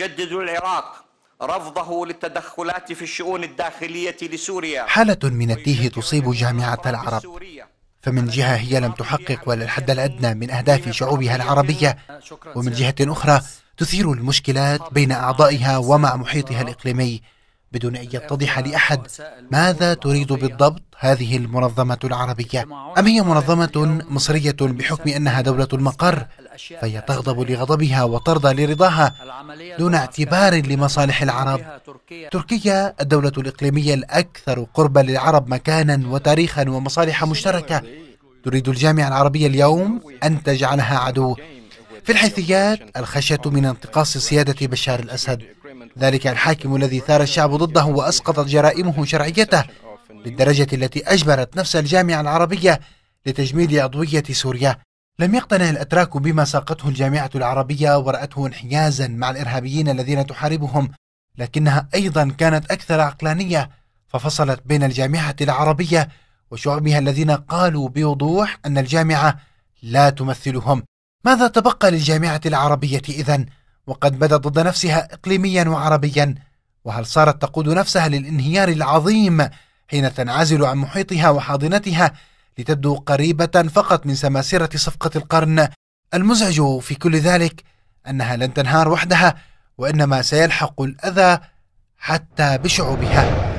جددوا العراق رفضه للتدخلات في الشؤون الداخلية لسوريا حالة من التيه تصيب جامعة العرب فمن جهة هي لم تحقق ولا الحد الأدنى من أهداف شعوبها العربية ومن جهة أخرى تثير المشكلات بين أعضائها ومع محيطها الإقليمي بدون أن يتضح لأحد ماذا تريد بالضبط هذه المنظمة العربية أم هي منظمة مصرية بحكم أنها دولة المقر فهي تغضب لغضبها وترضى لرضاها دون اعتبار لمصالح العرب تركيا الدولة الإقليمية الأكثر قربا للعرب مكانا وتاريخا ومصالح مشتركة تريد الجامعة العربية اليوم أن تجعلها عدو في الحيثيات الخشية من انتقاص سيادة بشار الأسد ذلك الحاكم الذي ثار الشعب ضده وأسقطت جرائمه شرعيته للدرجة التي أجبرت نفس الجامعة العربية لتجميد عضوية سوريا لم يقتنع الأتراك بما ساقته الجامعة العربية ورأته انحيازا مع الإرهابيين الذين تحاربهم لكنها أيضا كانت أكثر عقلانية ففصلت بين الجامعة العربية وشعبها الذين قالوا بوضوح أن الجامعة لا تمثلهم ماذا تبقى للجامعة العربية إذن؟ وقد بدت ضد نفسها إقليميا وعربيا وهل صارت تقود نفسها للانهيار العظيم حين تنعزل عن محيطها وحاضنتها لتبدو قريبة فقط من سماسرة صفقة القرن المزعج في كل ذلك أنها لن تنهار وحدها وإنما سيلحق الأذى حتى بشعوبها